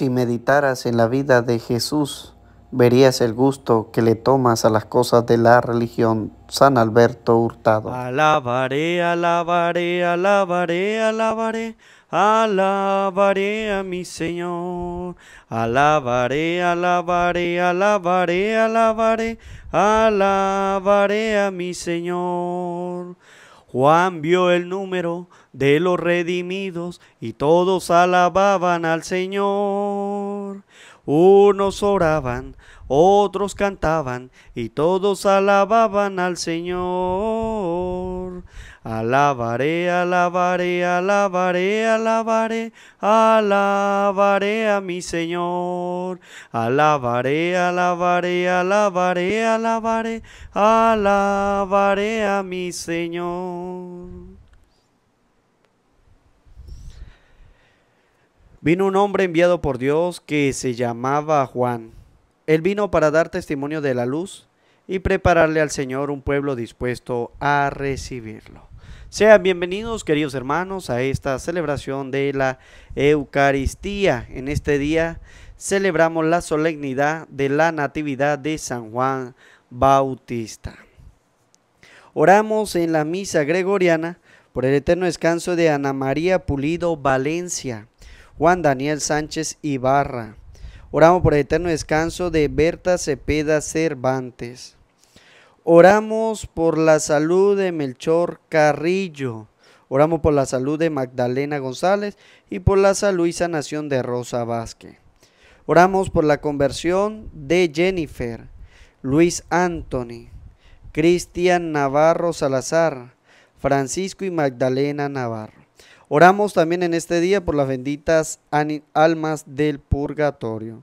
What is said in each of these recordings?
Si meditaras en la vida de Jesús, verías el gusto que le tomas a las cosas de la religión. San Alberto Hurtado. Alabaré, alabaré, alabaré, alabaré. Alabaré a mi Señor, alabaré, alabaré, alabaré, alabaré, alabaré a mi Señor. Juan vio el número de los redimidos y todos alababan al Señor. Unos oraban, otros cantaban y todos alababan al Señor. Alabaré, alabaré, alabaré, alabaré, alabaré a mi Señor. Alabaré, alabaré, alabaré, alabaré, alabaré a mi Señor. Vino un hombre enviado por Dios que se llamaba Juan. Él vino para dar testimonio de la luz y prepararle al Señor un pueblo dispuesto a recibirlo. Sean bienvenidos, queridos hermanos, a esta celebración de la Eucaristía. En este día celebramos la solemnidad de la Natividad de San Juan Bautista. Oramos en la misa gregoriana por el eterno descanso de Ana María Pulido Valencia Juan Daniel Sánchez Ibarra. Oramos por el eterno descanso de Berta Cepeda Cervantes. Oramos por la salud de Melchor Carrillo. Oramos por la salud de Magdalena González y por la salud y sanación de Rosa Vázquez. Oramos por la conversión de Jennifer, Luis Anthony, Cristian Navarro Salazar, Francisco y Magdalena Navarro. Oramos también en este día por las benditas almas del purgatorio.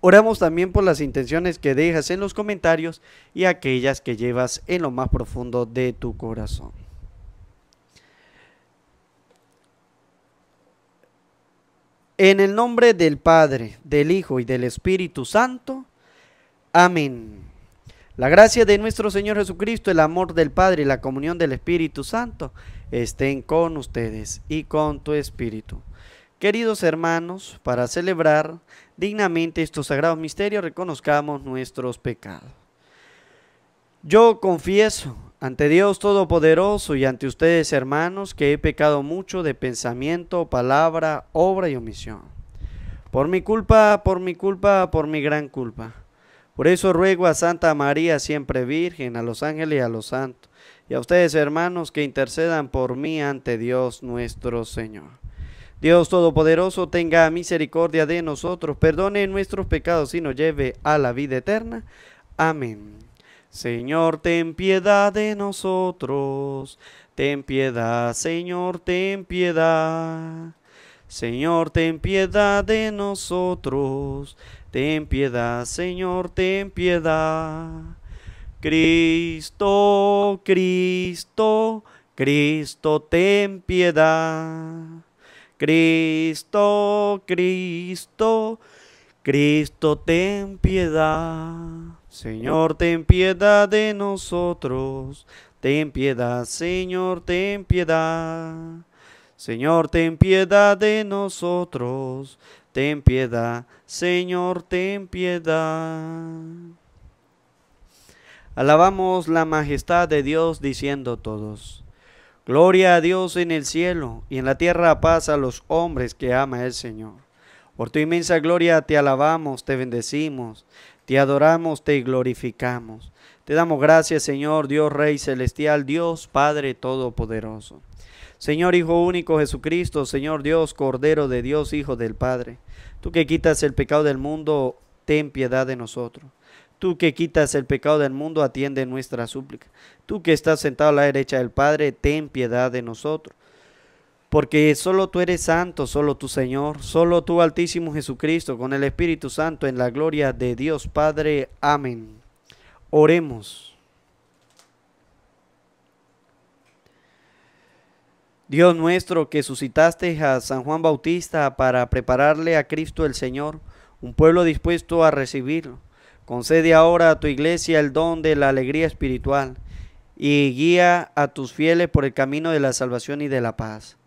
Oramos también por las intenciones que dejas en los comentarios y aquellas que llevas en lo más profundo de tu corazón. En el nombre del Padre, del Hijo y del Espíritu Santo. Amén. La gracia de nuestro Señor Jesucristo, el amor del Padre y la comunión del Espíritu Santo estén con ustedes y con tu Espíritu. Queridos hermanos, para celebrar dignamente estos sagrados misterios, reconozcamos nuestros pecados. Yo confieso ante Dios Todopoderoso y ante ustedes, hermanos, que he pecado mucho de pensamiento, palabra, obra y omisión. Por mi culpa, por mi culpa, por mi gran culpa. Por eso ruego a Santa María, siempre Virgen, a los ángeles y a los santos, y a ustedes hermanos que intercedan por mí ante Dios nuestro Señor. Dios Todopoderoso tenga misericordia de nosotros, perdone nuestros pecados y nos lleve a la vida eterna. Amén. Señor, ten piedad de nosotros. Ten piedad, Señor, ten piedad. Señor, ten piedad de nosotros Ten piedad, Señor, ten piedad. Cristo, Cristo, Cristo, ten piedad. Cristo, Cristo, Cristo, ten piedad. Señor, ten piedad de nosotros. Ten piedad, Señor, ten piedad. Señor, ten piedad de nosotros ten piedad, Señor, ten piedad. Alabamos la majestad de Dios diciendo todos, Gloria a Dios en el cielo y en la tierra paz a los hombres que ama el Señor. Por tu inmensa gloria te alabamos, te bendecimos, te adoramos, te glorificamos. Te damos gracias, Señor, Dios Rey Celestial, Dios Padre Todopoderoso. Señor Hijo único Jesucristo, Señor Dios, Cordero de Dios, Hijo del Padre, tú que quitas el pecado del mundo, ten piedad de nosotros. Tú que quitas el pecado del mundo, atiende nuestra súplica. Tú que estás sentado a la derecha del Padre, ten piedad de nosotros. Porque solo tú eres santo, solo Tu Señor, solo tú Altísimo Jesucristo, con el Espíritu Santo, en la gloria de Dios Padre. Amén. Oremos. Dios nuestro, que suscitaste a San Juan Bautista para prepararle a Cristo el Señor, un pueblo dispuesto a recibirlo, concede ahora a tu iglesia el don de la alegría espiritual y guía a tus fieles por el camino de la salvación y de la paz.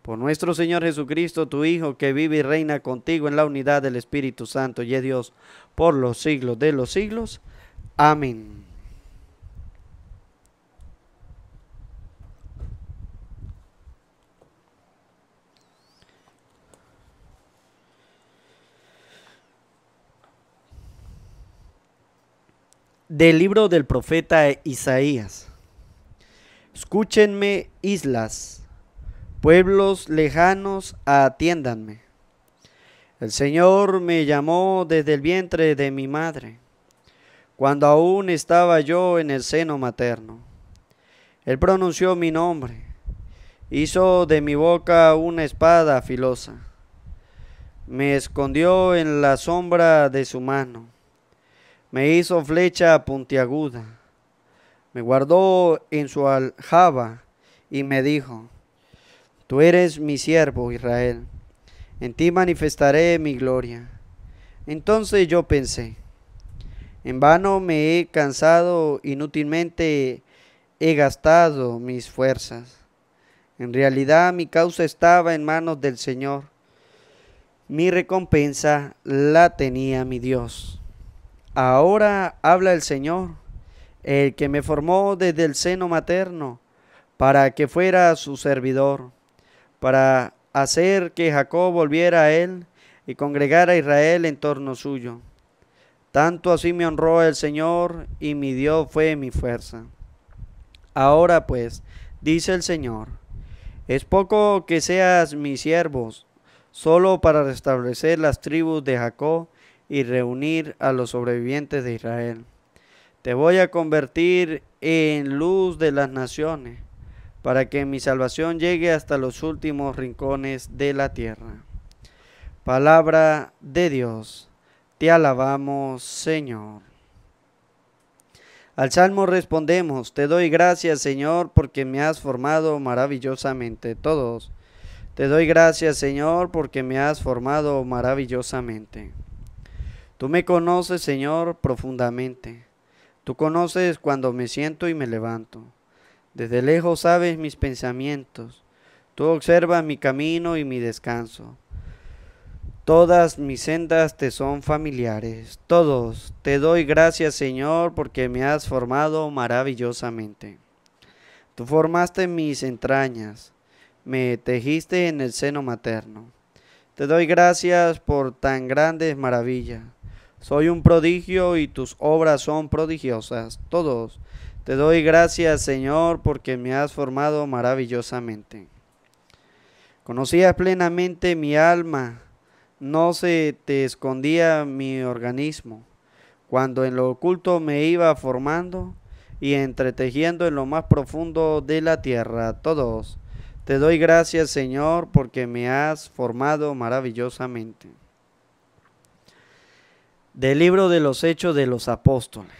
Por nuestro Señor Jesucristo, tu Hijo, que vive y reina contigo en la unidad del Espíritu Santo y es Dios por los siglos de los siglos. Amén. del libro del profeta Isaías. Escúchenme, islas, pueblos lejanos, atiéndanme. El Señor me llamó desde el vientre de mi madre, cuando aún estaba yo en el seno materno. Él pronunció mi nombre, hizo de mi boca una espada filosa, me escondió en la sombra de su mano me hizo flecha puntiaguda, me guardó en su aljaba y me dijo, Tú eres mi siervo, Israel, en ti manifestaré mi gloria. Entonces yo pensé, en vano me he cansado, inútilmente he gastado mis fuerzas. En realidad mi causa estaba en manos del Señor. Mi recompensa la tenía mi Dios. Ahora habla el Señor, el que me formó desde el seno materno, para que fuera su servidor, para hacer que Jacob volviera a él y congregara a Israel en torno suyo. Tanto así me honró el Señor y mi Dios fue mi fuerza. Ahora pues, dice el Señor, es poco que seas mis siervos, solo para restablecer las tribus de Jacob y reunir a los sobrevivientes de Israel. Te voy a convertir en luz de las naciones, para que mi salvación llegue hasta los últimos rincones de la tierra. Palabra de Dios, te alabamos Señor. Al salmo respondemos, te doy gracias Señor porque me has formado maravillosamente todos. Te doy gracias Señor porque me has formado maravillosamente. Tú me conoces, Señor, profundamente. Tú conoces cuando me siento y me levanto. Desde lejos sabes mis pensamientos. Tú observas mi camino y mi descanso. Todas mis sendas te son familiares. Todos te doy gracias, Señor, porque me has formado maravillosamente. Tú formaste mis entrañas, me tejiste en el seno materno. Te doy gracias por tan grandes maravillas soy un prodigio y tus obras son prodigiosas. Todos, te doy gracias, Señor, porque me has formado maravillosamente. Conocías plenamente mi alma, no se te escondía mi organismo. Cuando en lo oculto me iba formando y entretejiendo en lo más profundo de la tierra, todos, te doy gracias, Señor, porque me has formado maravillosamente del libro de los hechos de los apóstoles.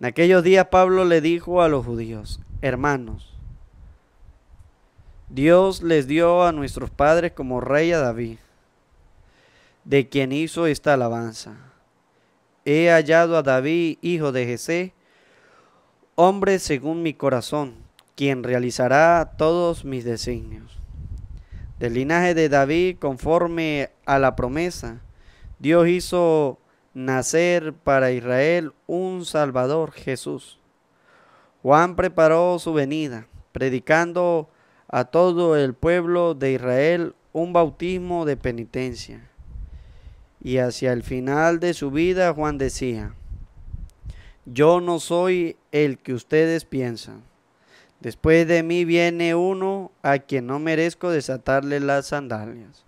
En aquellos días Pablo le dijo a los judíos, hermanos, Dios les dio a nuestros padres como rey a David, de quien hizo esta alabanza. He hallado a David, hijo de Jesé, hombre según mi corazón, quien realizará todos mis designios. Del linaje de David conforme a la promesa, Dios hizo nacer para Israel un Salvador, Jesús. Juan preparó su venida, predicando a todo el pueblo de Israel un bautismo de penitencia. Y hacia el final de su vida Juan decía, yo no soy el que ustedes piensan. Después de mí viene uno a quien no merezco desatarle las sandalias.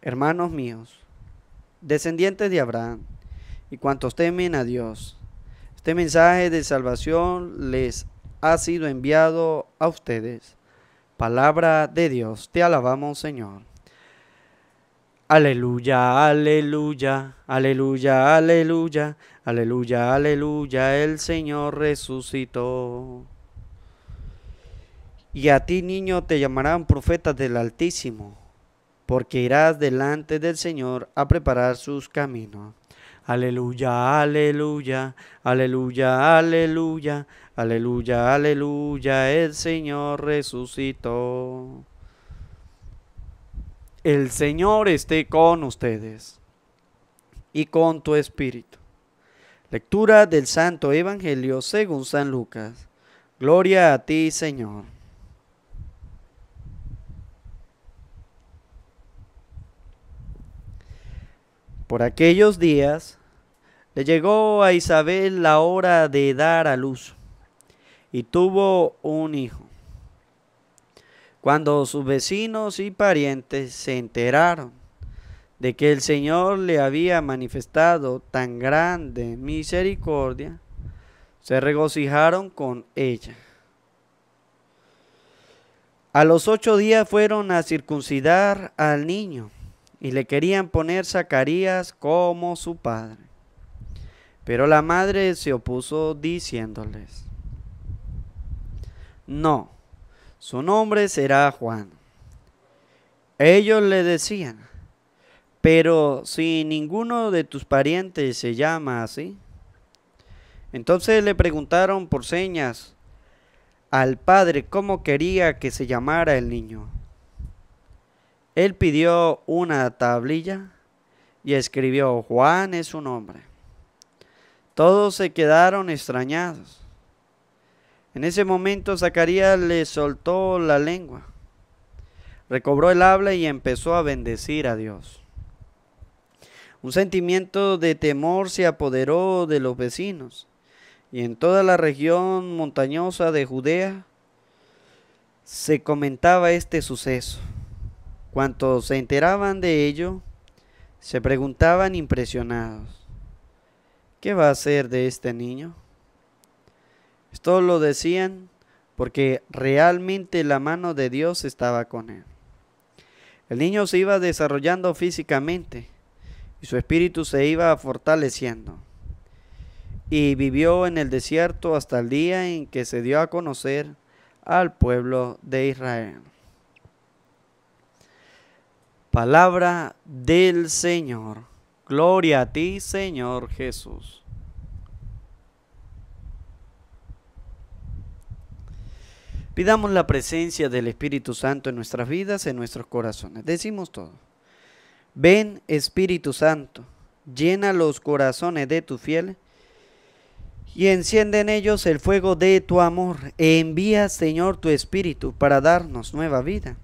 Hermanos míos, descendientes de Abraham, y cuantos temen a Dios. Este mensaje de salvación les ha sido enviado a ustedes. Palabra de Dios, te alabamos Señor. Aleluya, aleluya, aleluya, aleluya, aleluya, aleluya, el Señor resucitó. Y a ti, niño, te llamarán profetas del Altísimo porque irás delante del Señor a preparar sus caminos. Aleluya, aleluya, aleluya, aleluya, aleluya, aleluya, el Señor resucitó. El Señor esté con ustedes y con tu espíritu. Lectura del Santo Evangelio según San Lucas. Gloria a ti, Señor. Por aquellos días le llegó a Isabel la hora de dar a luz y tuvo un hijo. Cuando sus vecinos y parientes se enteraron de que el Señor le había manifestado tan grande misericordia, se regocijaron con ella. A los ocho días fueron a circuncidar al niño y le querían poner Zacarías como su padre. Pero la madre se opuso diciéndoles, no, su nombre será Juan. Ellos le decían, pero si ninguno de tus parientes se llama así. Entonces le preguntaron por señas al padre cómo quería que se llamara el niño. Él pidió una tablilla y escribió, Juan es su nombre. Todos se quedaron extrañados. En ese momento Zacarías le soltó la lengua, recobró el habla y empezó a bendecir a Dios. Un sentimiento de temor se apoderó de los vecinos y en toda la región montañosa de Judea se comentaba este suceso. Cuantos se enteraban de ello, se preguntaban impresionados, ¿qué va a hacer de este niño? Esto lo decían porque realmente la mano de Dios estaba con él. El niño se iba desarrollando físicamente y su espíritu se iba fortaleciendo. Y vivió en el desierto hasta el día en que se dio a conocer al pueblo de Israel. Palabra del Señor. Gloria a ti, Señor Jesús. Pidamos la presencia del Espíritu Santo en nuestras vidas, en nuestros corazones. Decimos todo. Ven, Espíritu Santo, llena los corazones de tu fiel y enciende en ellos el fuego de tu amor. Envía, Señor, tu Espíritu para darnos nueva vida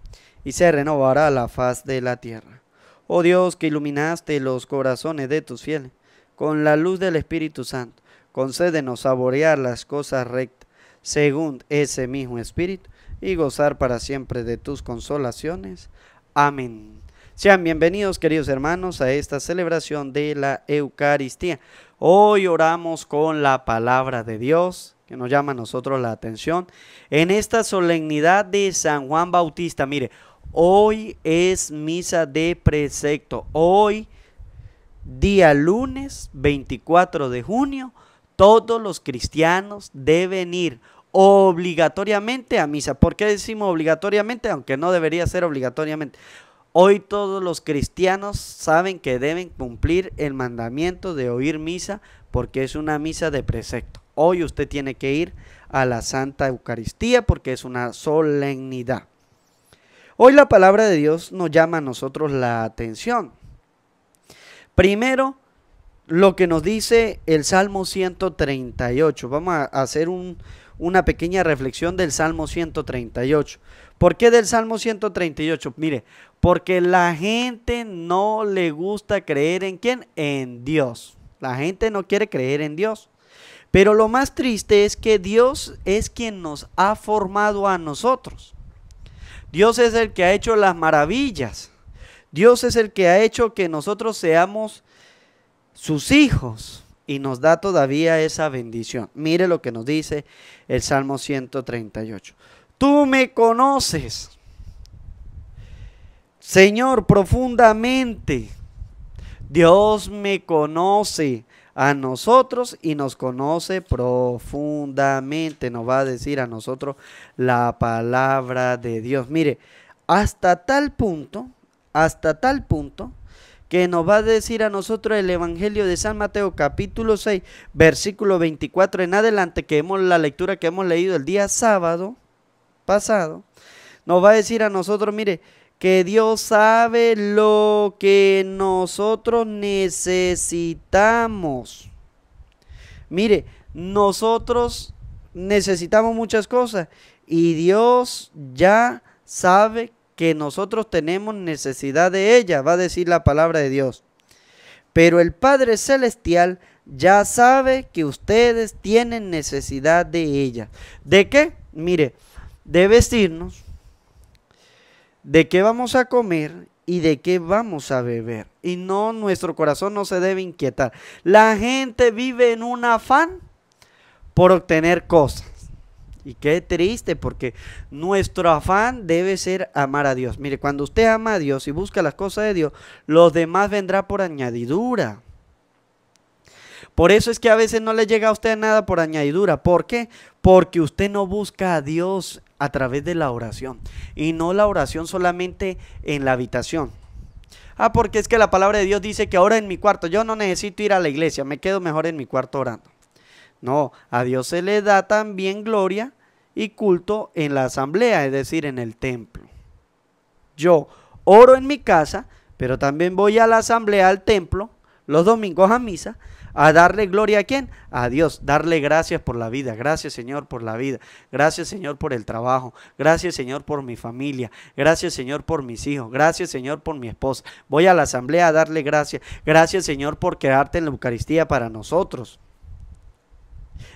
y se renovará la faz de la tierra. Oh Dios, que iluminaste los corazones de tus fieles con la luz del Espíritu Santo, concédenos saborear las cosas rectas, según ese mismo Espíritu, y gozar para siempre de tus consolaciones. Amén. Sean bienvenidos, queridos hermanos, a esta celebración de la Eucaristía. Hoy oramos con la palabra de Dios, que nos llama a nosotros la atención, en esta solemnidad de San Juan Bautista. Mire, Hoy es misa de precepto. Hoy, día lunes 24 de junio, todos los cristianos deben ir obligatoriamente a misa. ¿Por qué decimos obligatoriamente? Aunque no debería ser obligatoriamente. Hoy todos los cristianos saben que deben cumplir el mandamiento de oír misa porque es una misa de precepto. Hoy usted tiene que ir a la Santa Eucaristía porque es una solemnidad. Hoy la palabra de Dios nos llama a nosotros la atención. Primero, lo que nos dice el Salmo 138. Vamos a hacer una pequeña reflexión del Salmo 138. ¿Por qué del Salmo 138? Mire, porque la gente no le gusta creer en quién? En Dios. La gente no quiere creer en Dios. Pero lo más triste es que Dios es quien nos ha formado a nosotros. Dios es el que ha hecho las maravillas. Dios es el que ha hecho que nosotros seamos sus hijos y nos da todavía esa bendición. Mire lo que nos dice el Salmo 138. Tú me conoces, Señor, profundamente. Dios me conoce a nosotros y nos conoce profundamente, nos va a decir a nosotros la palabra de Dios. Mire, hasta tal punto, hasta tal punto, que nos va a decir a nosotros el Evangelio de San Mateo capítulo 6, versículo 24 en adelante, que hemos la lectura que hemos leído el día sábado pasado, nos va a decir a nosotros, mire, que Dios sabe lo que nosotros necesitamos. Mire, nosotros necesitamos muchas cosas y Dios ya sabe que nosotros tenemos necesidad de ella, va a decir la palabra de Dios. Pero el Padre Celestial ya sabe que ustedes tienen necesidad de ella. ¿De qué? Mire, de vestirnos, de qué vamos a comer y de qué vamos a beber. Y no, nuestro corazón no se debe inquietar. La gente vive en un afán por obtener cosas. Y qué triste, porque nuestro afán debe ser amar a Dios. Mire, cuando usted ama a Dios y busca las cosas de Dios, los demás vendrá por añadidura. Por eso es que a veces no le llega a usted nada por añadidura. ¿Por qué? Porque usted no busca a Dios a través de la oración. Y no la oración solamente en la habitación. Ah, porque es que la palabra de Dios dice que ahora en mi cuarto, yo no necesito ir a la iglesia, me quedo mejor en mi cuarto orando. No, a Dios se le da también gloria y culto en la asamblea, es decir, en el templo. Yo oro en mi casa, pero también voy a la asamblea, al templo, los domingos a misa, a darle gloria a quién? A Dios, darle gracias por la vida, gracias Señor por la vida, gracias Señor por el trabajo, gracias Señor por mi familia, gracias Señor por mis hijos, gracias Señor por mi esposa. Voy a la asamblea a darle gracias, gracias Señor por quedarte en la Eucaristía para nosotros.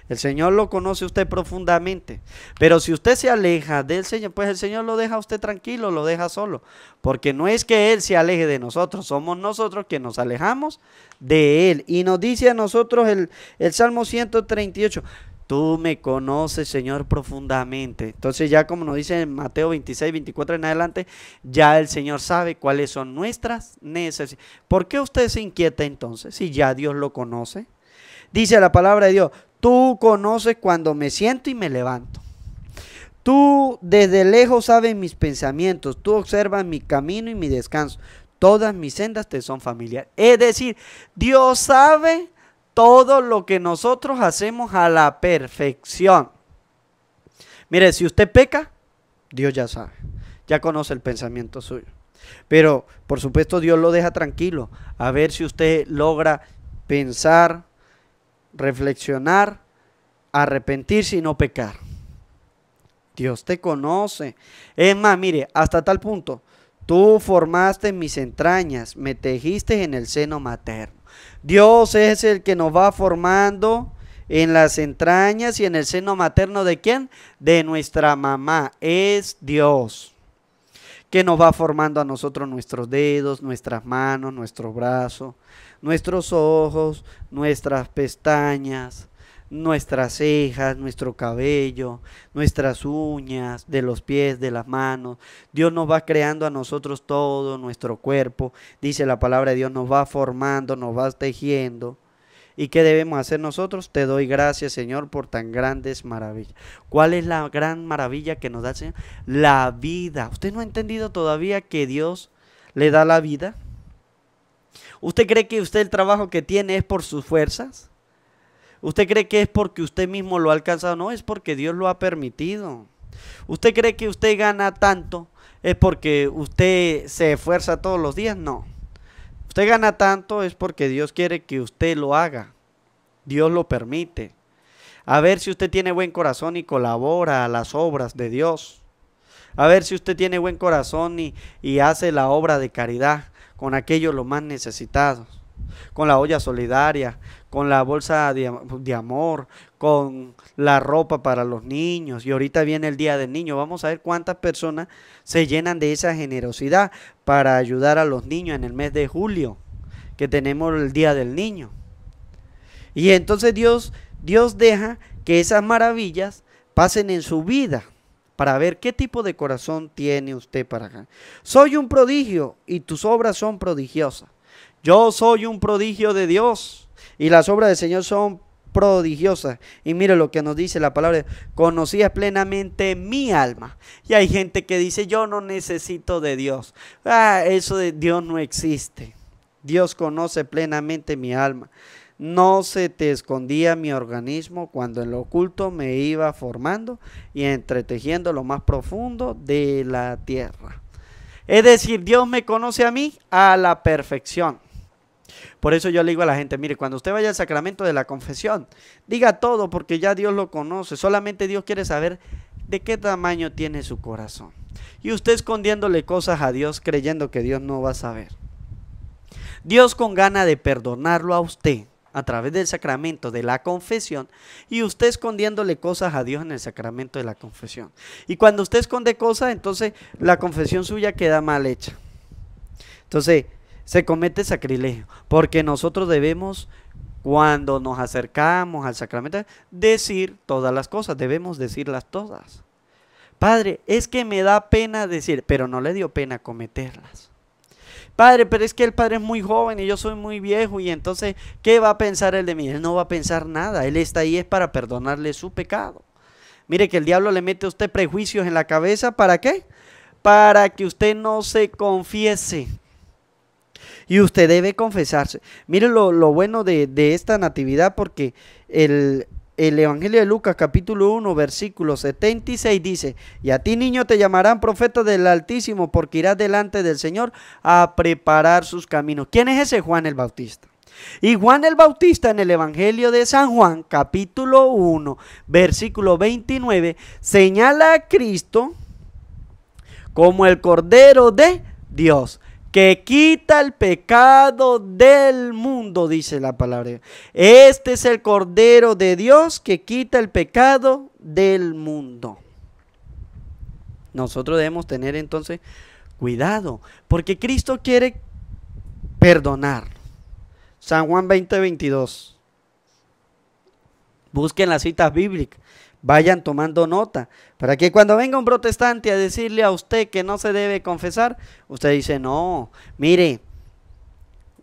El Señor lo conoce usted profundamente. Pero si usted se aleja del Señor, pues el Señor lo deja a usted tranquilo, lo deja solo. Porque no es que Él se aleje de nosotros, somos nosotros que nos alejamos de Él. Y nos dice a nosotros el, el Salmo 138. Tú me conoces, Señor, profundamente. Entonces ya como nos dice en Mateo 26, 24 en adelante, ya el Señor sabe cuáles son nuestras necesidades. ¿Por qué usted se inquieta entonces si ya Dios lo conoce? Dice la palabra de Dios, Tú conoces cuando me siento y me levanto. Tú desde lejos sabes mis pensamientos. Tú observas mi camino y mi descanso. Todas mis sendas te son familiares. Es decir, Dios sabe todo lo que nosotros hacemos a la perfección. Mire, si usted peca, Dios ya sabe, ya conoce el pensamiento suyo. Pero, por supuesto, Dios lo deja tranquilo. A ver si usted logra pensar reflexionar, arrepentirse y no pecar. Dios te conoce. Es más, mire, hasta tal punto, tú formaste mis entrañas, me tejiste en el seno materno. Dios es el que nos va formando en las entrañas y en el seno materno de quién? De nuestra mamá. Es Dios que nos va formando a nosotros nuestros dedos, nuestras manos, nuestro brazo, nuestros ojos, nuestras pestañas, nuestras cejas, nuestro cabello, nuestras uñas, de los pies, de las manos. Dios nos va creando a nosotros todo nuestro cuerpo. Dice la palabra de Dios, nos va formando, nos va tejiendo. ¿Y qué debemos hacer nosotros? Te doy gracias, Señor, por tan grandes maravillas. ¿Cuál es la gran maravilla que nos da el Señor? La vida. ¿Usted no ha entendido todavía que Dios le da la vida? ¿Usted cree que usted el trabajo que tiene es por sus fuerzas? ¿Usted cree que es porque usted mismo lo ha alcanzado? No, es porque Dios lo ha permitido. ¿Usted cree que usted gana tanto? ¿Es porque usted se esfuerza todos los días? No. Usted gana tanto es porque Dios quiere que usted lo haga. Dios lo permite. A ver si usted tiene buen corazón y colabora a las obras de Dios. A ver si usted tiene buen corazón y, y hace la obra de caridad con aquellos los más necesitados, con la olla solidaria, con la bolsa de, amor, con la ropa para los niños. Y ahorita viene el Día del Niño. Vamos a ver cuántas personas se llenan de esa generosidad para ayudar a los niños en el mes de julio, que tenemos el Día del Niño. Y entonces Dios, Dios deja que esas maravillas pasen en su vida para ver qué tipo de corazón tiene usted para acá. Soy un prodigio y tus obras son prodigiosas. Yo soy un prodigio de Dios y las obras del Señor son prodigiosas. Y mire lo que nos dice la palabra, conocías plenamente mi alma. Y hay gente que dice, yo no necesito de Dios. Ah, eso de Dios no existe. Dios conoce plenamente mi alma no se te escondía mi organismo cuando en lo oculto me iba formando y entretejiendo lo más profundo de la tierra. Es decir, Dios me conoce a mí a la perfección. Por eso yo le digo a la gente, mire, cuando usted vaya al sacramento de la confesión, diga todo porque ya Dios lo conoce. Solamente Dios quiere saber de qué tamaño tiene su corazón. Y usted escondiéndole cosas a Dios creyendo que Dios no va a saber. Dios con gana de perdonarlo a usted a través del sacramento de la confesión y usted escondiéndole cosas a Dios en el sacramento de la confesión. Y cuando usted esconde cosas, entonces la confesión suya queda mal hecha. Entonces, se comete sacrilegio, porque nosotros debemos cuando nos acercamos al sacramento, decir todas las cosas, debemos decirlas todas. Padre, es que me da pena decir, pero no le dio pena cometerlas padre, pero es que el padre es muy joven y yo soy muy viejo y entonces, ¿qué va a pensar él de mí? Él no va a pensar nada, él está ahí es para perdonarle su pecado. Mire que el diablo le mete a usted prejuicios en la cabeza, ¿para qué? Para que usted no se confiese. Y usted debe confesarse. Mire lo, bueno de, esta natividad porque el, el Evangelio de Lucas capítulo 1 versículo 76 dice, y a ti niño te llamarán profeta del Altísimo porque irás delante del Señor a preparar sus caminos. ¿Quién es ese Juan el Bautista? Y Juan el Bautista en el Evangelio de San Juan capítulo 1 versículo 29 señala a Cristo como el Cordero de Dios que quita el pecado del mundo, dice la palabra. Este es el Cordero de Dios que quita el pecado del mundo. Nosotros debemos tener entonces cuidado, porque Cristo quiere perdonar. San Juan 20, 22. Busquen las citas bíblicas. Vayan tomando nota, para que cuando venga un protestante a decirle a usted que no se debe confesar, usted dice, no, mire,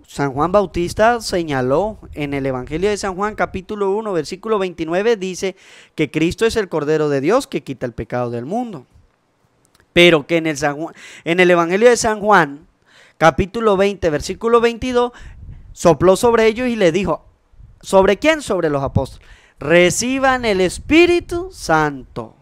San Juan Bautista señaló en el Evangelio de San Juan capítulo 1 versículo 29 dice que Cristo es el Cordero de Dios que quita el pecado del mundo. Pero que en el, en el Evangelio de San Juan capítulo 20 versículo 22 sopló sobre ellos y le dijo, ¿sobre quién? Sobre los apóstoles reciban el Espíritu Santo.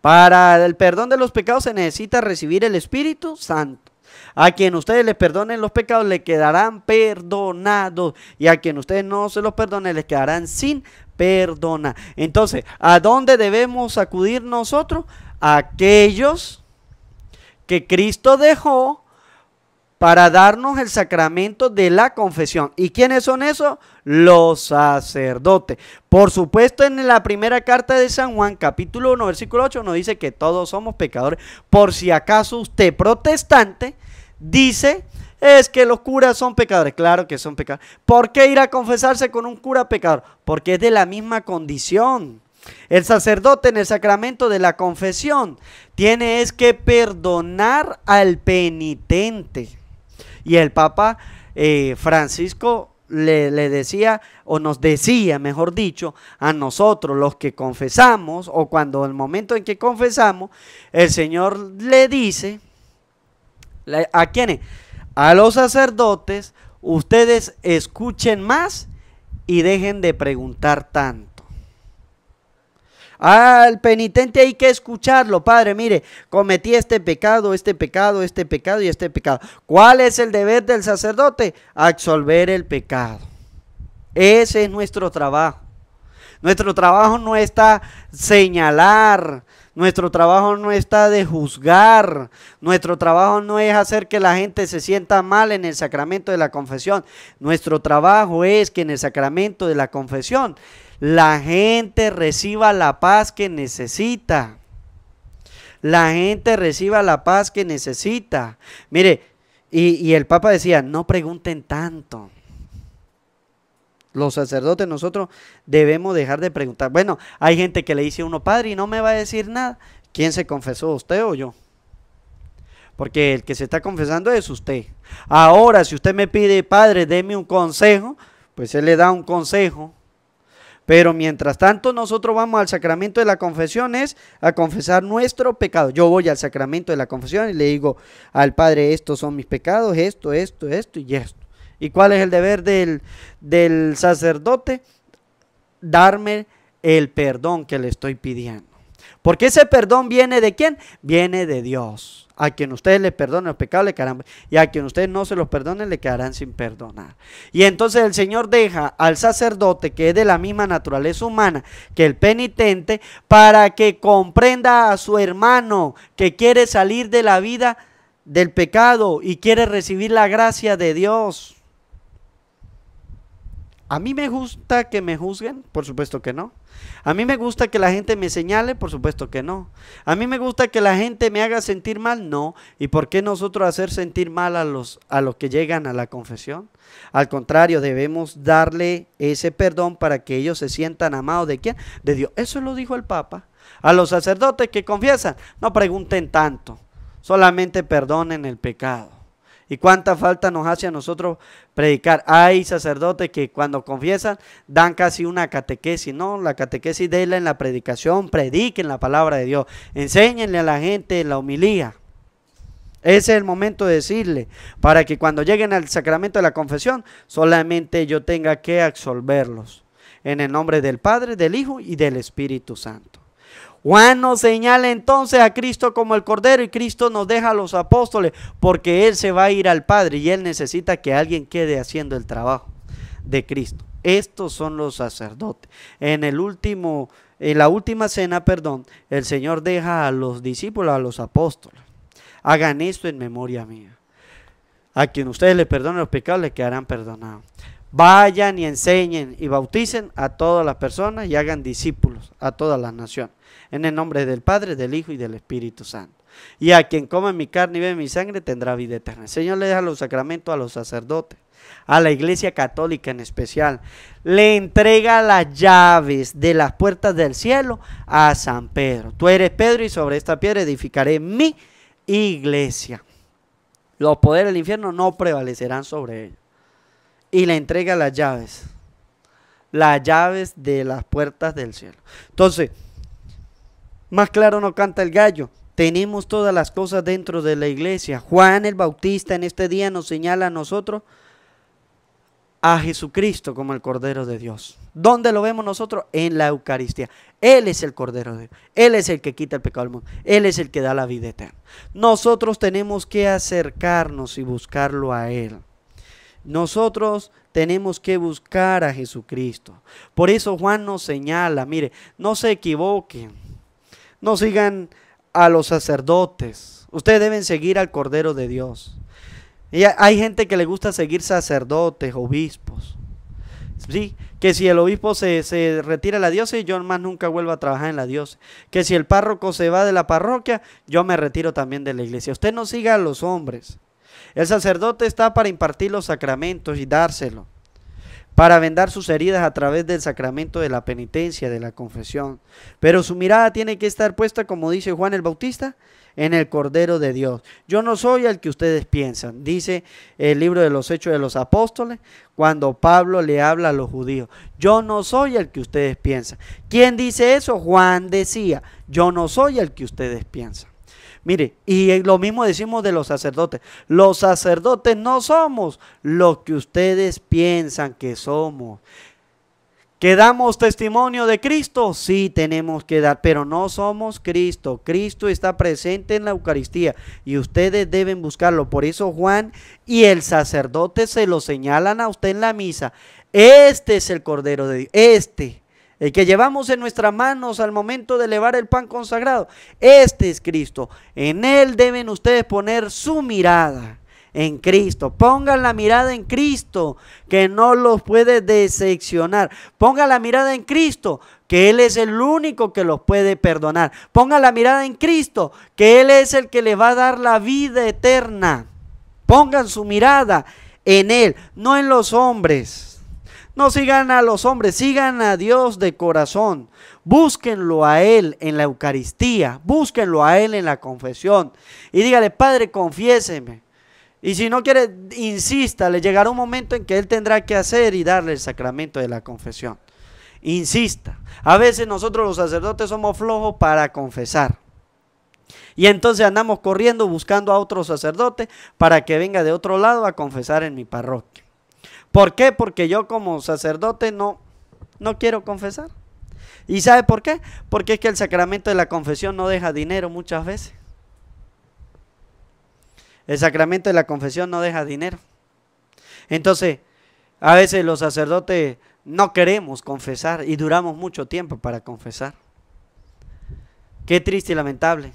Para el perdón de los pecados se necesita recibir el Espíritu Santo. A quien ustedes les perdonen los pecados, le quedarán perdonados. Y a quien ustedes no se los perdonen, les quedarán sin perdona. Entonces, ¿a dónde debemos acudir nosotros? aquellos que Cristo dejó para darnos el sacramento de la confesión. ¿Y quiénes son esos? Los sacerdotes. Por supuesto, en la primera carta de San Juan, capítulo 1, versículo 8, nos dice que todos somos pecadores. Por si acaso usted protestante dice es que los curas son pecadores. Claro que son pecadores. ¿Por qué ir a confesarse con un cura pecador? Porque es de la misma condición. El sacerdote en el sacramento de la confesión tiene es que perdonar al penitente. Y el Papa eh, Francisco le, decía, o nos decía, mejor dicho, a nosotros los que confesamos, o cuando el momento en que confesamos, el Señor le dice, ¿a quiénes? A los sacerdotes, ustedes escuchen más y dejen de preguntar tanto. Al penitente hay que escucharlo, Padre, mire, cometí este pecado, este pecado, este pecado y este pecado. ¿Cuál es el deber del sacerdote? Absolver el pecado. Ese es nuestro trabajo. Nuestro trabajo no está señalar, nuestro trabajo no está de juzgar, nuestro trabajo no es hacer que la gente se sienta mal en el sacramento de la confesión, nuestro trabajo es que en el sacramento de la confesión la gente reciba la paz que necesita. La gente reciba la paz que necesita. Mire, y, el Papa decía, no pregunten tanto. Los sacerdotes nosotros debemos dejar de preguntar. Bueno, hay gente que le dice a uno, padre, y no me va a decir nada. ¿Quién se confesó, usted o yo? Porque el que se está confesando es usted. Ahora, si usted me pide, padre, deme un consejo, pues él le da un consejo. Pero mientras tanto, nosotros vamos al sacramento de la confesión, es a confesar nuestro pecado. Yo voy al sacramento de la confesión y le digo al Padre, estos son mis pecados, esto, esto, esto y esto. ¿Y cuál es el deber del, del sacerdote? Darme el perdón que le estoy pidiendo. Porque ese perdón viene de quién? Viene de Dios. A quien ustedes le perdonen los pecados le Y a quien ustedes no se los perdonen le quedarán sin perdonar. Y entonces el Señor deja al sacerdote, que es de la misma naturaleza humana que el penitente, para que comprenda a su hermano que quiere salir de la vida del pecado y quiere recibir la gracia de Dios. ¿A mí me gusta que me juzguen? Por supuesto que no. ¿A mí me gusta que la gente me señale? Por supuesto que no. ¿A mí me gusta que la gente me haga sentir mal? No. ¿Y por qué nosotros hacer sentir mal a los, a los que llegan a la confesión? Al contrario, debemos darle ese perdón para que ellos se sientan amados de quién? De Dios. Eso lo dijo el Papa. A los sacerdotes que confiesan, no pregunten tanto, solamente perdonen el pecado y cuánta falta nos hace a nosotros predicar. Hay sacerdotes que cuando confiesan dan casi una catequesis, ¿no? La catequesis de él en la predicación, prediquen la palabra de Dios, enséñenle a la gente la humilía. Ese es el momento de decirle, para que cuando lleguen al sacramento de la confesión, solamente yo tenga que absolverlos. En el nombre del Padre, del Hijo y del Espíritu Santo. Juan nos señala entonces a Cristo como el Cordero y Cristo nos deja a los apóstoles porque Él se va a ir al Padre y Él necesita que alguien quede haciendo el trabajo de Cristo. Estos son los sacerdotes. En el último, en la última cena, perdón, el Señor deja a los discípulos, a los apóstoles. Hagan esto en memoria mía. A quien ustedes le perdonen los pecados, le quedarán perdonados. Vayan y enseñen y bauticen a todas las personas y hagan discípulos a todas las naciones. En el nombre del Padre, del Hijo y del Espíritu Santo. Y a quien coma mi carne y bebe mi sangre tendrá vida eterna. El Señor le deja los sacramentos a los sacerdotes, a la iglesia católica en especial. Le entrega las llaves de las puertas del cielo a San Pedro. Tú eres Pedro y sobre esta piedra edificaré mi iglesia. Los poderes del infierno no prevalecerán sobre él. Y le entrega las llaves. Las llaves de las puertas del cielo. Entonces, más claro no canta el gallo. Tenemos todas las cosas dentro de la iglesia. Juan el Bautista en este día nos señala a nosotros a Jesucristo como el Cordero de Dios. ¿Dónde lo vemos nosotros? En la Eucaristía. Él es el Cordero de Dios. Él es el que quita el pecado del mundo. Él es el que da la vida eterna. Nosotros tenemos que acercarnos y buscarlo a Él. Nosotros tenemos que buscar a Jesucristo. Por eso Juan nos señala, mire, no se equivoquen. No sigan a los sacerdotes. Ustedes deben seguir al Cordero de Dios. Y hay gente que le gusta seguir sacerdotes, obispos. ¿Sí? Que si el obispo se, retira a la diócesis, yo más nunca vuelvo a trabajar en la diosa Que si el párroco se va de la parroquia, yo me retiro también de la iglesia. Usted no siga a los hombres. El sacerdote está para impartir los sacramentos y dárselo para vendar sus heridas a través del sacramento de la penitencia, de la confesión. Pero su mirada tiene que estar puesta, como dice Juan el Bautista, en el Cordero de Dios. Yo no soy el que ustedes piensan, dice el libro de los Hechos de los Apóstoles, cuando Pablo le habla a los judíos. Yo no soy el que ustedes piensan. ¿Quién dice eso? Juan decía, yo no soy el que ustedes piensan. Mire, y eh, lo mismo decimos de los sacerdotes. Los sacerdotes no somos lo que ustedes piensan que somos. ¿Que damos testimonio de Cristo? Sí, tenemos que dar, pero no somos Cristo. Cristo está presente en la Eucaristía y ustedes deben buscarlo. Por eso Juan y el sacerdote se lo señalan a usted en la misa. Este es el Cordero de Dios. Este el que llevamos en nuestras manos al momento de elevar el pan consagrado. Este es Cristo. En Él deben ustedes poner su mirada. En Cristo. Pongan la mirada en Cristo, que no los puede decepcionar. Pongan la mirada en Cristo, que Él es el único que los puede perdonar. Pongan la mirada en Cristo, que Él es el que le va a dar la vida eterna. Pongan su mirada en Él, no en los hombres. No sigan a los hombres, sigan a Dios de corazón. Búsquenlo a Él en la Eucaristía, búsquenlo a Él en la confesión. Y dígale, Padre, confiéseme. Y si no quiere, insista, le llegará un momento en que Él tendrá que hacer y darle el sacramento de la confesión. Insista. A veces nosotros los sacerdotes somos flojos para confesar. Y entonces andamos corriendo buscando a otro sacerdote para que venga de otro lado a confesar en mi parroquia. ¿Por qué? Porque yo como sacerdote no, no quiero confesar. ¿Y sabe por qué? Porque es que el sacramento de la confesión no deja dinero muchas veces. El sacramento de la confesión no deja dinero. Entonces, a veces los sacerdotes no queremos confesar y duramos mucho tiempo para confesar. Qué triste y lamentable.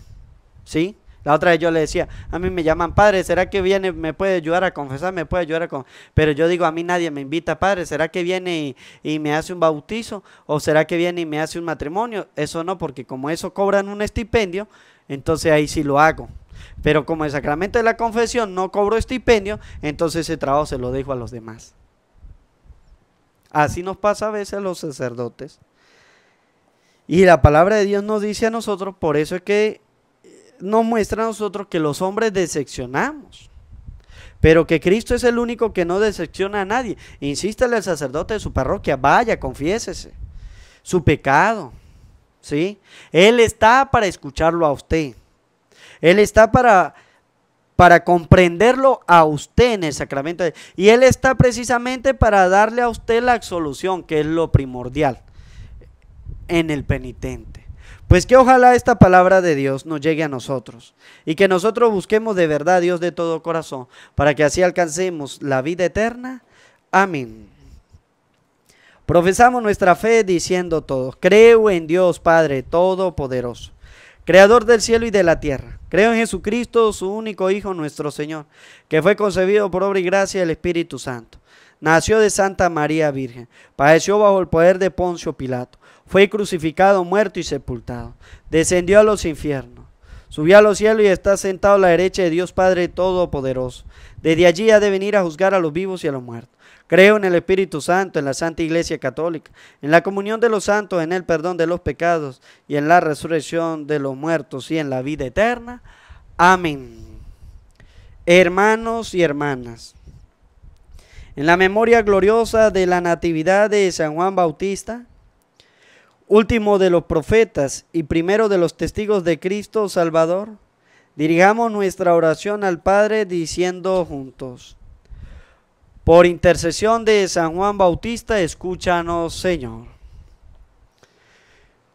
¿Sí? La otra vez yo le decía, a mí me llaman padre, ¿será que viene, me puede ayudar a confesar, me puede ayudar a confesar? Pero yo digo, a mí nadie me invita, padre, ¿será que viene y, me hace un bautizo? ¿O será que viene y me hace un matrimonio? Eso no, porque como eso cobran un estipendio, entonces ahí sí lo hago. Pero como el sacramento de la confesión no cobro estipendio, entonces ese trabajo se lo dejo a los demás. Así nos pasa a veces a los sacerdotes. Y la palabra de Dios nos dice a nosotros, por eso es que no muestra a nosotros que los hombres decepcionamos, pero que Cristo es el único que no decepciona a nadie. Insístale al sacerdote de su parroquia, vaya, confiésese su pecado, ¿sí? Él está para escucharlo a usted. Él está para para comprenderlo a usted en el sacramento. Y Él está precisamente para darle a usted la absolución, que es lo primordial, en el penitente. Pues que ojalá esta palabra de Dios nos llegue a nosotros y que nosotros busquemos de verdad a Dios de todo corazón para que así alcancemos la vida eterna. Amén. Profesamos nuestra fe diciendo todos: creo en Dios Padre Todopoderoso, Creador del cielo y de la tierra. Creo en Jesucristo, su único Hijo, nuestro Señor, que fue concebido por obra y gracia del Espíritu Santo. Nació de Santa María Virgen, padeció bajo el poder de Poncio Pilato fue crucificado, muerto y sepultado. Descendió a los infiernos. Subió a los cielos y está sentado a la derecha de Dios Padre Todopoderoso. Desde allí ha de venir a juzgar a los vivos y a los muertos. Creo en el Espíritu Santo, en la Santa Iglesia Católica, en la comunión de los santos, en el perdón de los pecados y en la resurrección de los muertos y en la vida eterna. Amén. Hermanos y hermanas, en la memoria gloriosa de la Natividad de San Juan Bautista, último de los profetas y primero de los testigos de Cristo Salvador, dirigamos nuestra oración al Padre diciendo juntos, por intercesión de San Juan Bautista, escúchanos Señor.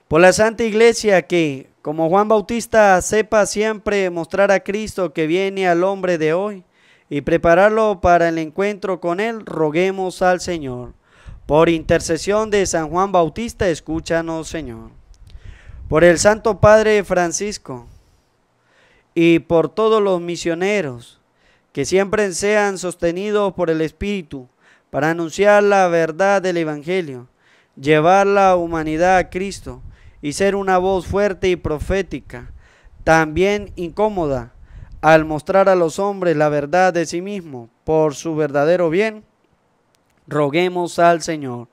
Por la Santa Iglesia que, como Juan Bautista, sepa siempre mostrar a Cristo que viene al hombre de hoy y prepararlo para el encuentro con Él, roguemos al Señor. Por intercesión de San Juan Bautista, escúchanos, Señor. Por el Santo Padre Francisco y por todos los misioneros que siempre sean sostenidos por el Espíritu para anunciar la verdad del Evangelio, llevar la humanidad a Cristo y ser una voz fuerte y profética, también incómoda, al mostrar a los hombres la verdad de sí mismo por su verdadero bien roguemos al Señor.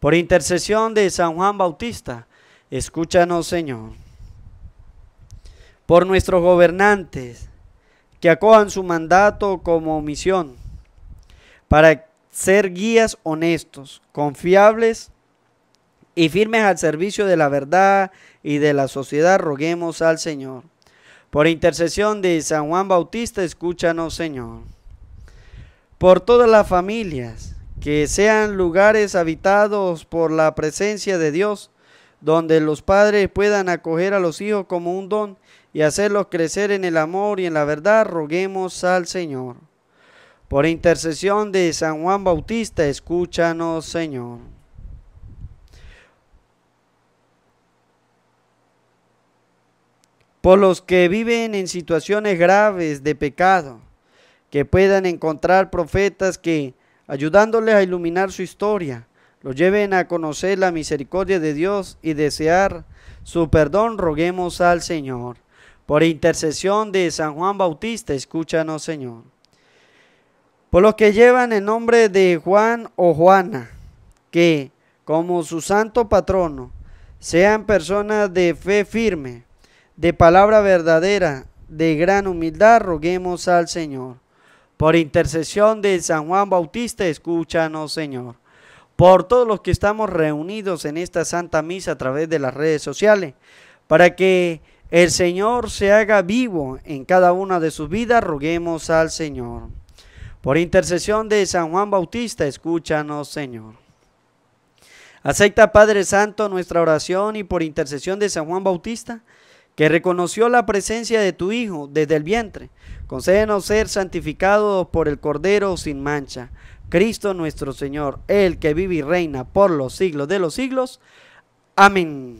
Por intercesión de San Juan Bautista, escúchanos Señor. Por nuestros gobernantes, que acojan su mandato como misión, para ser guías honestos, confiables y firmes al servicio de la verdad y de la sociedad, roguemos al Señor. Por intercesión de San Juan Bautista, escúchanos Señor. Por todas las familias que sean lugares habitados por la presencia de Dios, donde los padres puedan acoger a los hijos como un don y hacerlos crecer en el amor y en la verdad, roguemos al Señor. Por intercesión de San Juan Bautista, escúchanos, Señor. Por los que viven en situaciones graves de pecado, que puedan encontrar profetas que ayudándoles a iluminar su historia, los lleven a conocer la misericordia de Dios y desear su perdón, roguemos al Señor. Por intercesión de San Juan Bautista, escúchanos, Señor. Por los que llevan el nombre de Juan o Juana, que, como su santo patrono, sean personas de fe firme, de palabra verdadera, de gran humildad, roguemos al Señor. Por intercesión de San Juan Bautista, escúchanos, Señor. Por todos los que estamos reunidos en esta Santa Misa a través de las redes sociales, para que el Señor se haga vivo en cada una de sus vidas, roguemos al Señor. Por intercesión de San Juan Bautista, escúchanos, Señor. Acepta, Padre Santo, nuestra oración y por intercesión de San Juan Bautista, que reconoció la presencia de tu Hijo desde el vientre Concédenos ser santificados por el Cordero sin mancha, Cristo nuestro Señor, el que vive y reina por los siglos de los siglos. Amén.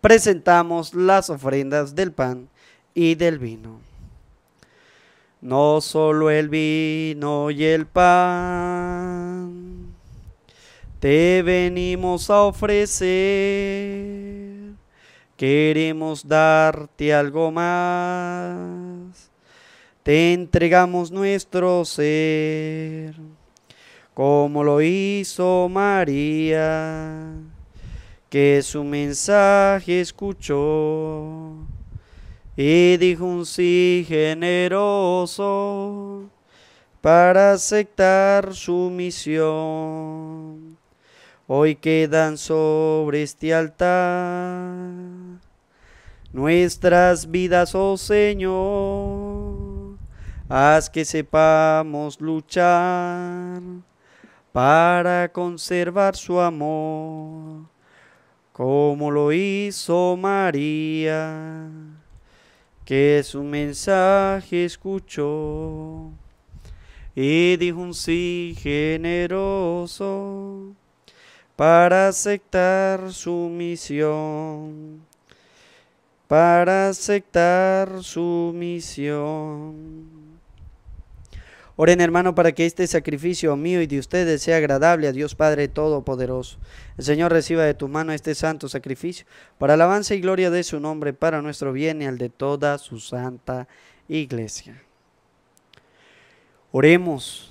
Presentamos las ofrendas del pan y del vino. No solo el vino y el pan te venimos a ofrecer, queremos darte algo más te entregamos nuestro ser, como lo hizo María, que su mensaje escuchó y dijo un sí generoso para aceptar su misión. Hoy quedan sobre este altar nuestras vidas, oh Señor Haz que sepamos luchar para conservar su amor, como lo hizo María, que su mensaje escuchó y dijo un sí generoso para aceptar su misión, para aceptar su misión. Oren hermano para que este sacrificio mío y de ustedes sea agradable a Dios Padre Todopoderoso. El Señor reciba de tu mano este santo sacrificio para alabanza y gloria de su nombre, para nuestro bien y al de toda su santa iglesia. Oremos.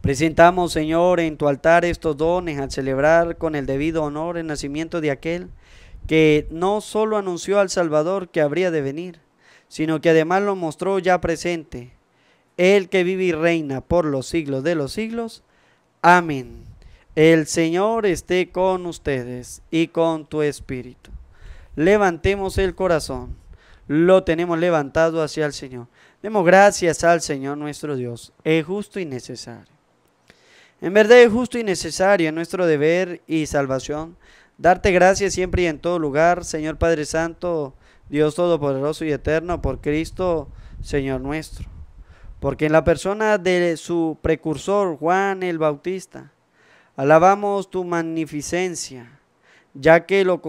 Presentamos, Señor, en tu altar estos dones al celebrar con el debido honor el nacimiento de aquel que no solo anunció al Salvador que habría de venir, sino que además lo mostró ya presente el que vive y reina por los siglos de los siglos. Amén. El Señor esté con ustedes y con tu espíritu. Levantemos el corazón. Lo tenemos levantado hacia el Señor. Demos gracias al Señor nuestro Dios. Es justo y necesario. En verdad es justo y necesario nuestro deber y salvación darte gracias siempre y en todo lugar, Señor Padre Santo, Dios Todopoderoso y Eterno, por Cristo, Señor nuestro porque en la persona de su precursor, Juan el Bautista, alabamos tu magnificencia, ya que lo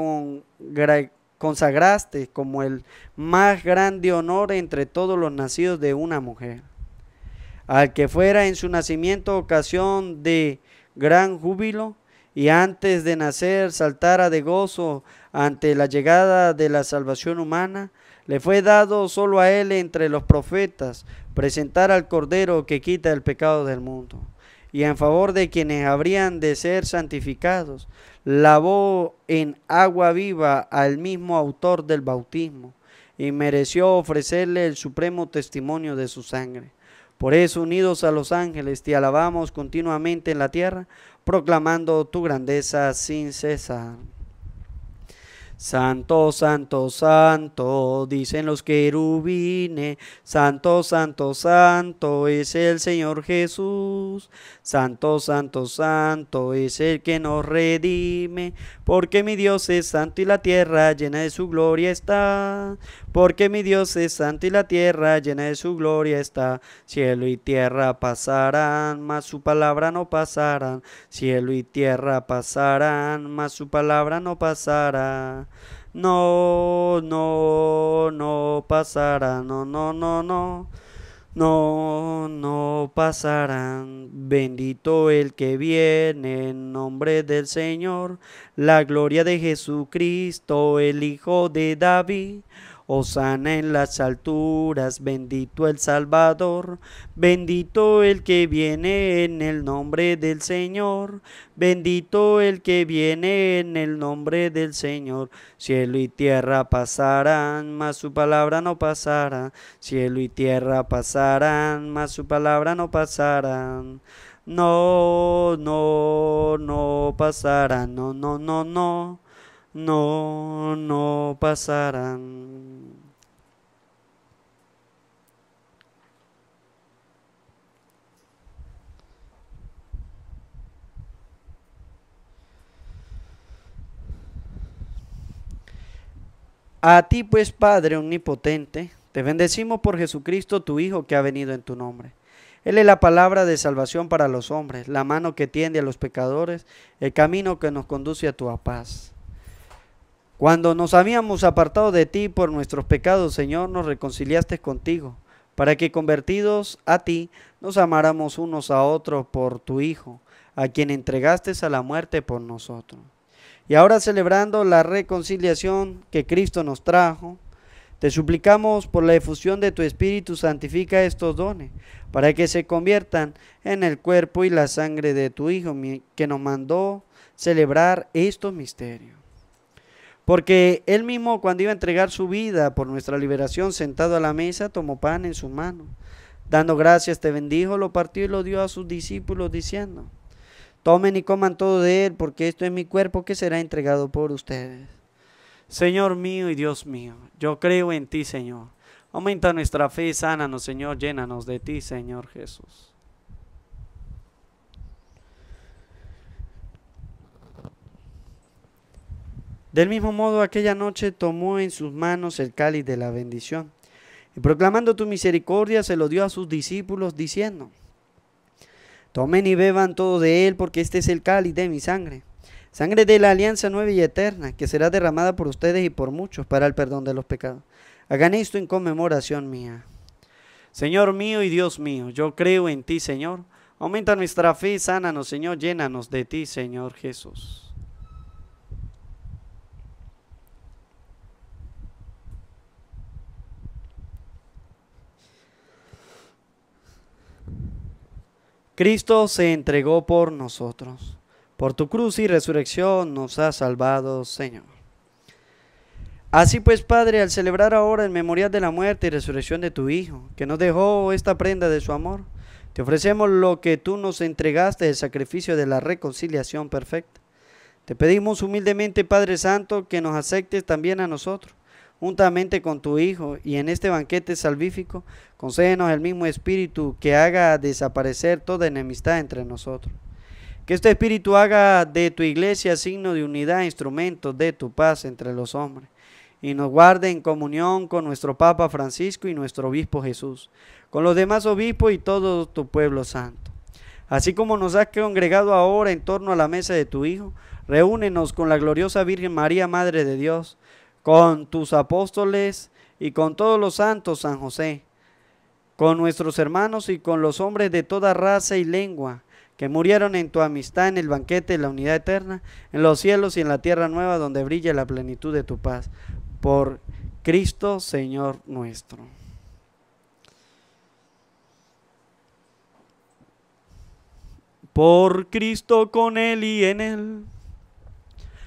consagraste como el más grande honor entre todos los nacidos de una mujer, al que fuera en su nacimiento ocasión de gran júbilo, y antes de nacer saltara de gozo ante la llegada de la salvación humana, le fue dado solo a él entre los profetas presentar al Cordero que quita el pecado del mundo. Y en favor de quienes habrían de ser santificados, lavó en agua viva al mismo autor del bautismo y mereció ofrecerle el supremo testimonio de su sangre. Por eso, unidos a los ángeles, te alabamos continuamente en la tierra, proclamando tu grandeza sin cesar. Santo, santo, santo, dicen los querubines, Santo, santo, santo es el Señor Jesús, Santo, santo, santo es el que nos redime, porque mi Dios es santo y la tierra llena de su gloria está, porque mi Dios es santo y la tierra llena de su gloria está, cielo y tierra pasarán, mas su palabra no pasarán, cielo y tierra pasarán, mas su palabra no pasará. No, no, no pasará. No, no, no, no. No, no pasarán. Bendito el que viene en nombre del Señor. La gloria de Jesucristo, el Hijo de David. Osana en las alturas, bendito el Salvador, bendito el que viene en el nombre del Señor, bendito el que viene en el nombre del Señor. Cielo y tierra pasarán, mas su palabra no pasará. Cielo y tierra pasarán, mas su palabra no pasará, No, no, no pasará, no, no, no, no no, no pasarán. A ti pues, Padre Omnipotente, te bendecimos por Jesucristo, tu Hijo, que ha venido en tu nombre. Él es la palabra de salvación para los hombres, la mano que tiende a los pecadores, el camino que nos conduce a tu paz. Cuando nos habíamos apartado de ti por nuestros pecados, Señor, nos reconciliaste contigo, para que convertidos a ti, nos amáramos unos a otros por tu Hijo, a quien entregaste a la muerte por nosotros. Y ahora celebrando la reconciliación que Cristo nos trajo, te suplicamos por la efusión de tu Espíritu, santifica estos dones, para que se conviertan en el cuerpo y la sangre de tu Hijo, que nos mandó celebrar estos misterios. Porque él mismo cuando iba a entregar su vida por nuestra liberación, sentado a la mesa, tomó pan en su mano. Dando gracias, te bendijo, lo partió y lo dio a sus discípulos, diciendo, tomen y coman todo de él, porque esto es mi cuerpo que será entregado por ustedes. Señor mío y Dios mío, yo creo en ti, Señor. Aumenta nuestra fe, sánanos, Señor, llénanos de ti, Señor Jesús. Del mismo modo, aquella noche tomó en sus manos el cáliz de la bendición y proclamando tu misericordia se lo dio a sus discípulos diciendo, tomen y beban todo de él porque este es el cáliz de mi sangre, sangre de la alianza nueva y eterna que será derramada por ustedes y por muchos para el perdón de los pecados. Hagan esto en conmemoración mía. Señor mío y Dios mío, yo creo en ti, Señor. Aumenta nuestra fe, sánanos, Señor, llénanos de ti, Señor Jesús. Cristo se entregó por nosotros. Por tu cruz y resurrección nos ha salvado, Señor. Así pues, Padre, al celebrar ahora el memorial de la muerte y resurrección de tu Hijo, que nos dejó esta prenda de su amor, te ofrecemos lo que tú nos entregaste, el sacrificio de la reconciliación perfecta. Te pedimos humildemente, Padre Santo, que nos aceptes también a nosotros juntamente con tu Hijo, y en este banquete salvífico, concédenos el mismo Espíritu que haga desaparecer toda enemistad entre nosotros. Que este Espíritu haga de tu iglesia signo de unidad, instrumento de tu paz entre los hombres, y nos guarde en comunión con nuestro Papa Francisco y nuestro Obispo Jesús, con los demás obispos y todo tu pueblo santo. Así como nos has congregado ahora en torno a la mesa de tu Hijo, reúnenos con la gloriosa Virgen María, Madre de Dios, con tus apóstoles y con todos los santos, San José, con nuestros hermanos y con los hombres de toda raza y lengua que murieron en tu amistad en el banquete de la unidad eterna, en los cielos y en la tierra nueva donde brilla la plenitud de tu paz. Por Cristo Señor nuestro. Por Cristo con Él y en Él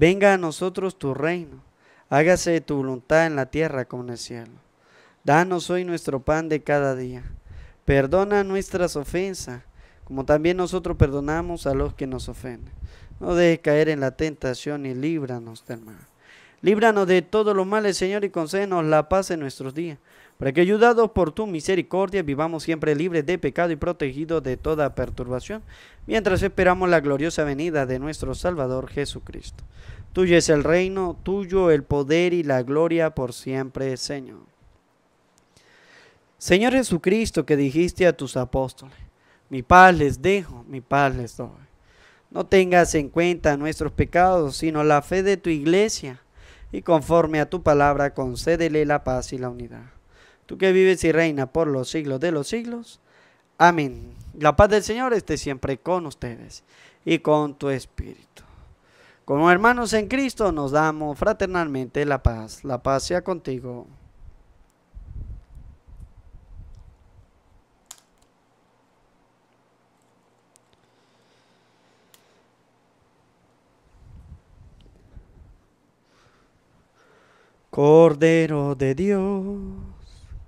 Venga a nosotros tu reino, hágase tu voluntad en la tierra como en el cielo. Danos hoy nuestro pan de cada día. Perdona nuestras ofensas, como también nosotros perdonamos a los que nos ofenden. No dejes caer en la tentación y líbranos del mal. Líbranos de todos los males, Señor, y concédenos la paz en nuestros días para que ayudados por tu misericordia vivamos siempre libres de pecado y protegidos de toda perturbación, mientras esperamos la gloriosa venida de nuestro Salvador Jesucristo. Tuyo es el reino, tuyo el poder y la gloria por siempre, Señor. Señor Jesucristo, que dijiste a tus apóstoles, mi paz les dejo, mi paz les doy. No tengas en cuenta nuestros pecados, sino la fe de tu iglesia, y conforme a tu palabra concédele la paz y la unidad tú que vives y reina por los siglos de los siglos. Amén. La paz del Señor esté siempre con ustedes y con tu espíritu. Como hermanos en Cristo nos damos fraternalmente la paz. La paz sea contigo. Cordero de Dios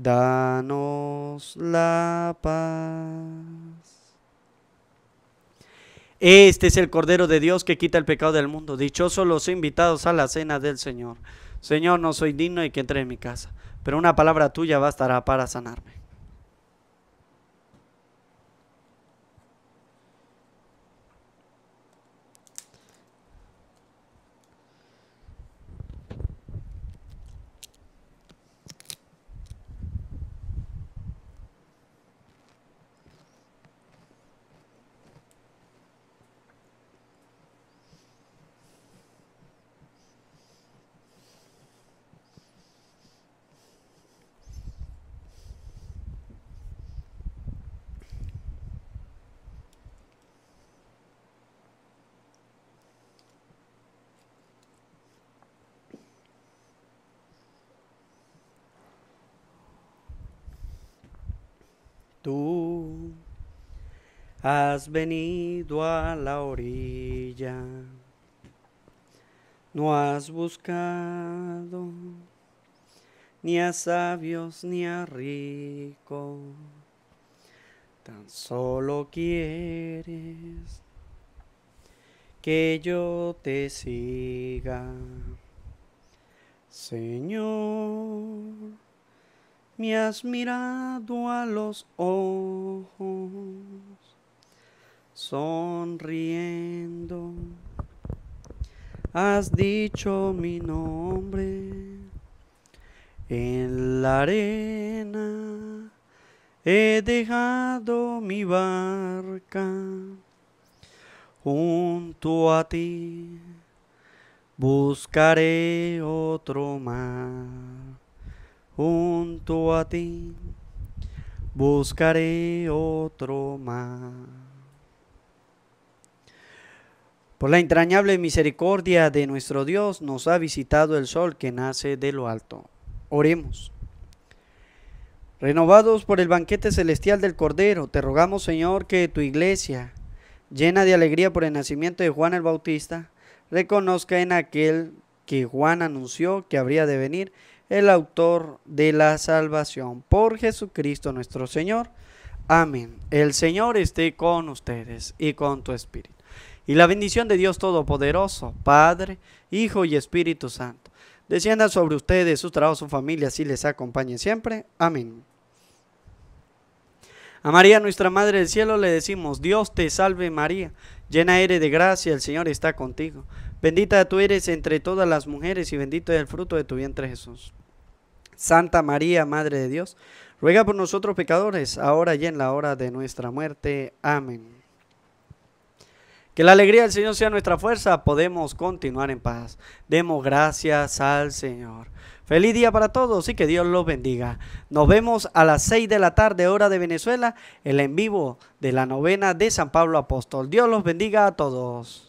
Danos la paz. Este es el Cordero de Dios que quita el pecado del mundo. Dichosos los invitados a la cena del Señor. Señor, no soy digno de que entre en mi casa, pero una palabra tuya bastará para sanarme. Tú has venido a la orilla, no has buscado ni a sabios ni a ricos, tan solo quieres que yo te siga, Señor me has mirado a los ojos, sonriendo, has dicho mi nombre en la arena. He dejado mi barca junto a ti, buscaré otro mar junto a ti buscaré otro más. Por la entrañable misericordia de nuestro Dios nos ha visitado el sol que nace de lo alto. Oremos. Renovados por el banquete celestial del Cordero, te rogamos Señor que tu iglesia, llena de alegría por el nacimiento de Juan el Bautista, reconozca en aquel que Juan anunció que habría de venir el autor de la salvación, por Jesucristo nuestro Señor. Amén. El Señor esté con ustedes y con tu espíritu. Y la bendición de Dios Todopoderoso, Padre, Hijo y Espíritu Santo, descienda sobre ustedes, sus trabajos, su familia, así les acompañe siempre. Amén. A María, nuestra Madre del Cielo, le decimos, Dios te salve María, llena eres de gracia, el Señor está contigo. Bendita tú eres entre todas las mujeres y bendito es el fruto de tu vientre Jesús. Santa María, Madre de Dios, ruega por nosotros pecadores, ahora y en la hora de nuestra muerte. Amén. Que la alegría del Señor sea nuestra fuerza, podemos continuar en paz. Demos gracias al Señor. Feliz día para todos y que Dios los bendiga. Nos vemos a las seis de la tarde, hora de Venezuela, el en vivo de la novena de San Pablo Apóstol. Dios los bendiga a todos.